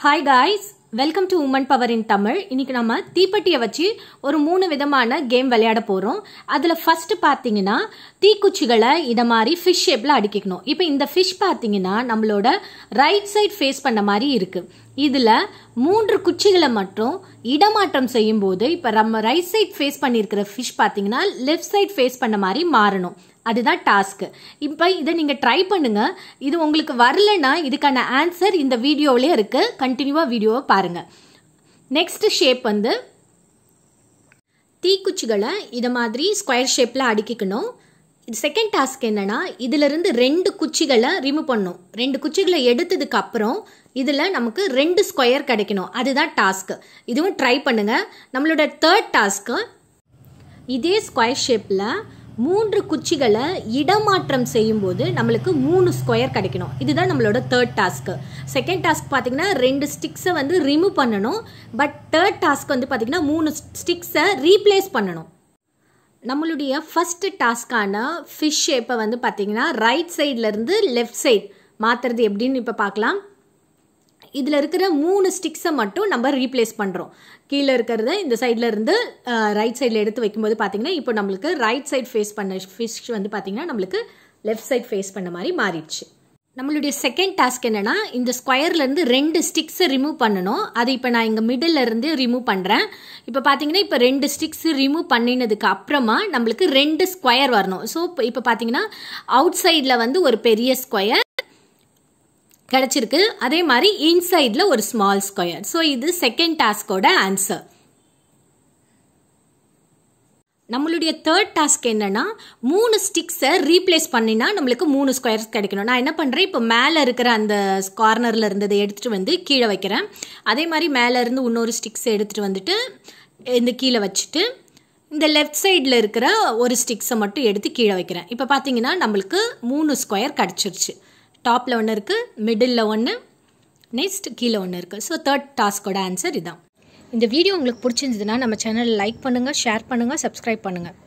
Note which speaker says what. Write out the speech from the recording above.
Speaker 1: hi guys welcome to women power in Tamil இன்னைக்கு நம்ம தீப்பெட்டியை வச்சு ஒரு மூணு விதமான கேம் விளையாட போகிறோம் அதில் ஃபஸ்ட்டு பார்த்தீங்கன்னா தீக்குச்சிகளை இதை மாதிரி ஃபிஷ் ஷேப்பில் அடிக்கிக்கணும் இப்போ இந்த ஃபிஷ் பார்த்தீங்கன்னா நம்மளோட ரைட் சைட் ஃபேஸ் பண்ண மாதிரி இருக்குது இதில் மூன்று குச்சிகளை மட்டும் இடமாற்றம் செய்யும் போது இப்போ நம்ம ரைட் சைட் ஃபேஸ் பண்ணியிருக்கிற ஃபிஷ் பார்த்தீங்கன்னா லெஃப்ட் சைட் ஃபேஸ் பண்ண மாதிரி மாறணும் அதுதான் டாஸ்க்கு இப்போ இதை நீங்கள் ட்ரை பண்ணுங்கள் இது உங்களுக்கு வரலன்னா இதுக்கான ஆன்சர் இந்த வீடியோவிலே இருக்குது கண்டினியூவாக வீடியோவை பாருங்கள் நெக்ஸ்ட் ஷேப் வந்து தீக்குச்சிகளை இதை மாதிரி ஸ்கொயர் ஷேப்பில் அடுக்கிக்கணும் இது செகண்ட் டாஸ்க் என்னென்னா இதிலிருந்து ரெண்டு குச்சிகளை ரிமூவ் பண்ணும் ரெண்டு குச்சிகளை எடுத்ததுக்கு அப்புறம் இதில் நமக்கு ரெண்டு ஸ்கொயர் கிடைக்கணும் அதுதான் டாஸ்க்கு இதுவும் ட்ரை பண்ணுங்கள் நம்மளோட தேர்ட் டாஸ்க்கு இதே ஸ்கொயர் ஷேப்பில் மூன்று குச்சிகளை இடமாற்றம் செய்யும்போது நம்மளுக்கு மூணு ஸ்கொயர் கிடைக்கணும் இதுதான் நம்மளோட தேர்ட் டாஸ்க்கு செகண்ட் டாஸ்க் பார்த்திங்கன்னா ரெண்டு ஸ்டிக்ஸை வந்து ரிமூவ் பண்ணணும் பட் தேர்ட் டாஸ்க் வந்து பார்த்திங்கன்னா மூணு ஸ்டிக்ஸை ரீப்ளேஸ் பண்ணணும் நம்மளுடைய ஃபஸ்ட்டு டாஸ்க்கான ஃபிஷ் ஷேப்பை வந்து பார்த்திங்கன்னா ரைட் சைட்லேருந்து லெஃப்ட் சைட் மாற்றுறது எப்படின்னு இப்போ பார்க்கலாம் இதில் இருக்கிற மூணு ஸ்டிக்ஸை மட்டும் நம்ம ரீப்ளேஸ் பண்ணுறோம் கீழே இருக்கிறத இந்த சைடில் இருந்து ரைட் சைடில் எடுத்து வைக்கும்போது பார்த்திங்கன்னா இப்போ நம்மளுக்கு ரைட் சைட் ஃபேஸ் பண்ண ஃபிஷ் வந்து பார்த்திங்கன்னா நம்மளுக்கு லெஃப்ட் சைட் ஃபேஸ் பண்ண மாதிரி மாறிடுச்சு நம்மளுடைய செகண்ட் டாஸ்க் என்னென்னா இந்த ஸ்கொயர்லேருந்து ரெண்டு ஸ்டிக்ஸை ரிமூவ் பண்ணணும் அது இப்போ நான் இங்கே மிடில் இருந்து ரிமூவ் பண்ணுறேன் இப்போ பார்த்தீங்கன்னா இப்போ ரெண்டு ஸ்டிக்ஸ் ரிமூவ் பண்ணினதுக்கு அப்புறமா நம்மளுக்கு ரெண்டு ஸ்கொயர் வரணும் ஸோ இப்போ பார்த்தீங்கன்னா அவுட் சைடில் வந்து ஒரு பெரிய ஸ்கொயர் கிடச்சிருக்கு அதே மாதிரி இன்சைடில் ஒரு ஸ்மால் ஸ்கொயர் ஸோ இது செகண்ட் டாஸ்கோட ஆன்சர் நம்மளுடைய தேர்ட் டாஸ்க் என்னென்னா மூணு ஸ்டிக்ஸை ரீப்ளேஸ் பண்ணினா நம்மளுக்கு மூணு ஸ்கொயர்ஸ் கிடைக்கணும் நான் என்ன பண்ணுறேன் இப்போ மேலே இருக்கிற அந்த கார்னரில் இருந்ததை எடுத்துகிட்டு வந்து கீழே வைக்கிறேன் அதே மாதிரி மேலே இருந்து இன்னொரு ஸ்டிக்ஸை எடுத்துகிட்டு வந்துட்டு இந்த கீழே வச்சுட்டு இந்த லெஃப்ட் சைடில் இருக்கிற ஒரு ஸ்டிக்ஸை மட்டும் எடுத்து கீழே வைக்கிறேன் இப்போ பார்த்தீங்கன்னா நம்மளுக்கு மூணு ஸ்கொயர் கிடச்சிருச்சு டாப்பில் ஒன்று இருக்குது மிடில் ஒன்று நெக்ஸ்ட் கீழே ஒன்று இருக்குது ஸோ தேர்ட் டாஸ்கோட ஆன்சர் இதான் இந்த வீடியோ உங்களுக்கு பிடிச்சிருந்ததுன்னா நம்ம சேனலை லைக் பண்ணுங்கள் ஷேர் பண்ணுங்கள் சப்ஸ்கிரைப் பண்ணுங்கள்